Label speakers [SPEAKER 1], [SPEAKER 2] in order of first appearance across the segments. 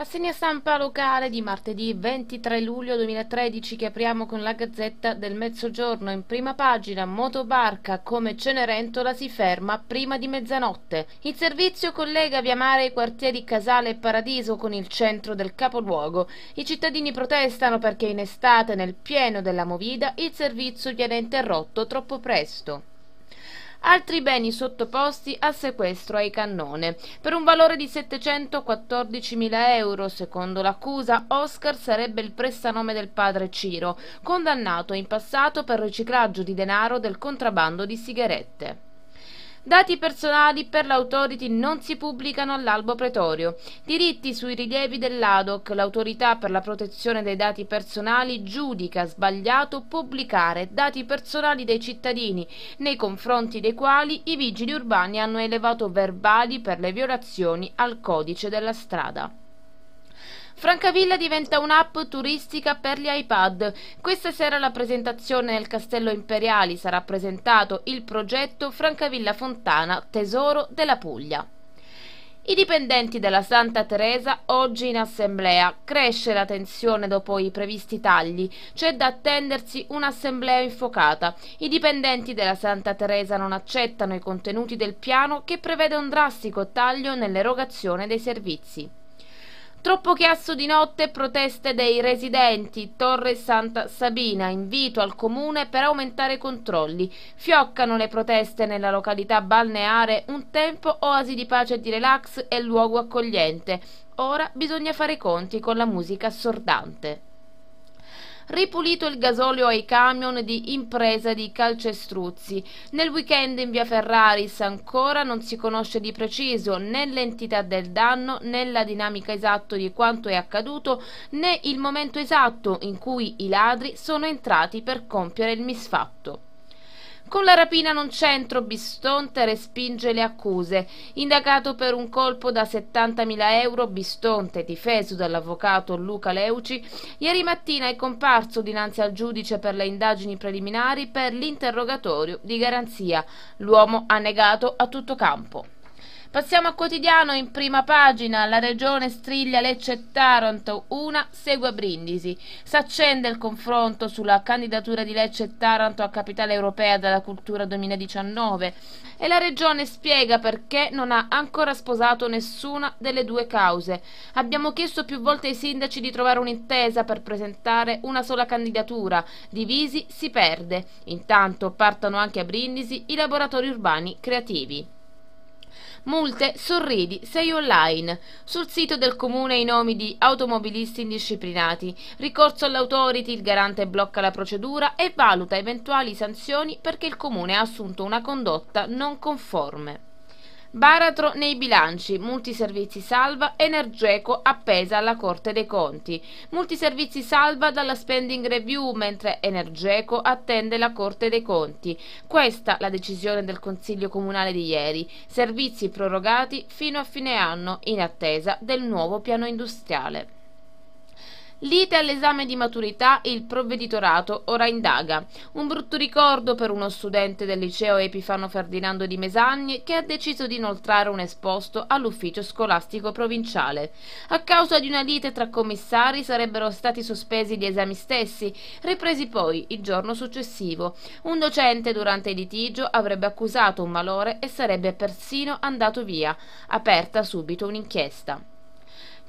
[SPEAKER 1] Rassegna stampa locale di martedì 23 luglio 2013 che apriamo con la Gazzetta del Mezzogiorno. In prima pagina, motobarca come Cenerentola si ferma prima di mezzanotte. Il servizio collega via mare i quartieri Casale e Paradiso con il centro del capoluogo. I cittadini protestano perché in estate, nel pieno della movida, il servizio viene interrotto troppo presto altri beni sottoposti a sequestro ai cannone. Per un valore di 714.000 euro, secondo l'accusa, Oscar sarebbe il prestanome del padre Ciro, condannato in passato per riciclaggio di denaro del contrabbando di sigarette. Dati personali per l'autority non si pubblicano all'albo pretorio. Diritti sui rilievi dell'ADOC. L'autorità per la protezione dei dati personali giudica sbagliato pubblicare dati personali dei cittadini nei confronti dei quali i vigili urbani hanno elevato verbali per le violazioni al codice della strada. Francavilla diventa un'app turistica per gli iPad. Questa sera la presentazione nel Castello Imperiali sarà presentato il progetto Francavilla Fontana, tesoro della Puglia. I dipendenti della Santa Teresa oggi in assemblea. Cresce la tensione dopo i previsti tagli. C'è da attendersi un'assemblea infuocata. I dipendenti della Santa Teresa non accettano i contenuti del piano che prevede un drastico taglio nell'erogazione dei servizi. Troppo chiasso di notte, proteste dei residenti, Torre Santa Sabina, invito al comune per aumentare i controlli. Fioccano le proteste nella località balneare, un tempo oasi di pace e di relax e luogo accogliente. Ora bisogna fare i conti con la musica assordante ripulito il gasolio ai camion di impresa di Calcestruzzi. Nel weekend in via Ferraris ancora non si conosce di preciso né l'entità del danno né la dinamica esatta di quanto è accaduto né il momento esatto in cui i ladri sono entrati per compiere il misfatto. Con la rapina non c'entro, Bistonte respinge le accuse. Indagato per un colpo da 70.000 euro, Bistonte, difeso dall'avvocato Luca Leuci, ieri mattina è comparso dinanzi al giudice per le indagini preliminari per l'interrogatorio di garanzia. L'uomo ha negato a tutto campo. Passiamo a quotidiano in prima pagina, la regione striglia Lecce e Taranto, una segue a Brindisi. S'accende il confronto sulla candidatura di Lecce e Taranto a capitale europea della cultura 2019 e la regione spiega perché non ha ancora sposato nessuna delle due cause. Abbiamo chiesto più volte ai sindaci di trovare un'intesa per presentare una sola candidatura, divisi si perde. Intanto partono anche a Brindisi i laboratori urbani creativi. Multe, sorridi, sei online. Sul sito del comune i nomi di automobilisti indisciplinati. Ricorso all'autority, il garante blocca la procedura e valuta eventuali sanzioni perché il comune ha assunto una condotta non conforme. Baratro nei bilanci, multiservizi salva, Energeco appesa alla Corte dei Conti. Multiservizi salva dalla spending review mentre Energeco attende la Corte dei Conti. Questa la decisione del Consiglio Comunale di ieri. Servizi prorogati fino a fine anno in attesa del nuovo piano industriale. Lite all'esame di maturità e il provveditorato ora indaga. Un brutto ricordo per uno studente del liceo Epifano Ferdinando di Mesagni che ha deciso di inoltrare un esposto all'ufficio scolastico provinciale. A causa di una lite tra commissari sarebbero stati sospesi gli esami stessi, ripresi poi il giorno successivo. Un docente durante il litigio avrebbe accusato un malore e sarebbe persino andato via. Aperta subito un'inchiesta.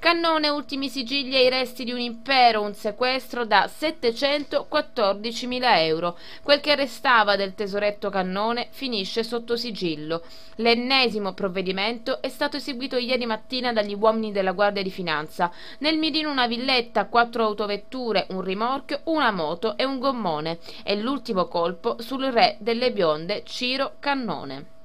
[SPEAKER 1] Cannone, ultimi sigilli e i resti di un impero, un sequestro da 714.000 euro. Quel che restava del tesoretto Cannone finisce sotto sigillo. L'ennesimo provvedimento è stato eseguito ieri mattina dagli uomini della Guardia di Finanza. Nel mirino una villetta, quattro autovetture, un rimorchio, una moto e un gommone. E l'ultimo colpo sul re delle bionde, Ciro Cannone.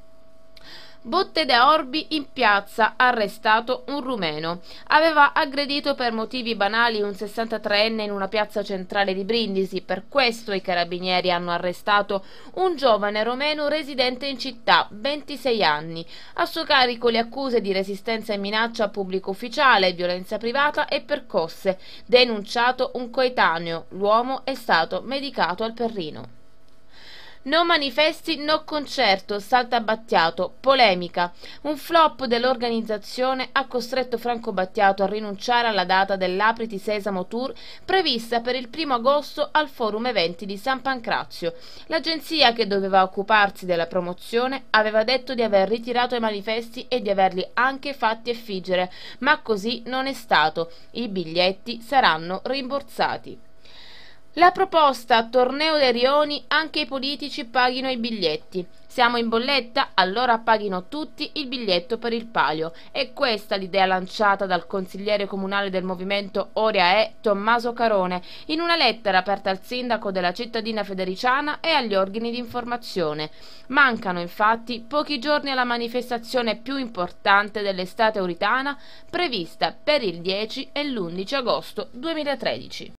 [SPEAKER 1] Botte da Orbi in piazza, arrestato un rumeno. Aveva aggredito per motivi banali un 63enne in una piazza centrale di Brindisi, per questo i carabinieri hanno arrestato un giovane romeno residente in città, 26 anni. A suo carico le accuse di resistenza e minaccia a pubblico ufficiale, violenza privata e percosse. Denunciato un coetaneo, l'uomo è stato medicato al perrino. No manifesti, no concerto, salta Battiato, polemica. Un flop dell'organizzazione ha costretto Franco Battiato a rinunciare alla data dell'Apriti Sesamo Tour prevista per il primo agosto al Forum Eventi di San Pancrazio. L'agenzia che doveva occuparsi della promozione aveva detto di aver ritirato i manifesti e di averli anche fatti effiggere, ma così non è stato. I biglietti saranno rimborsati. La proposta torneo dei rioni anche i politici paghino i biglietti. Siamo in bolletta, allora paghino tutti il biglietto per il palio. È questa l'idea lanciata dal consigliere comunale del movimento Oria E, Tommaso Carone, in una lettera aperta al sindaco della cittadina federiciana e agli organi di informazione. Mancano infatti pochi giorni alla manifestazione più importante dell'estate uritana prevista per il 10 e l'11 agosto 2013.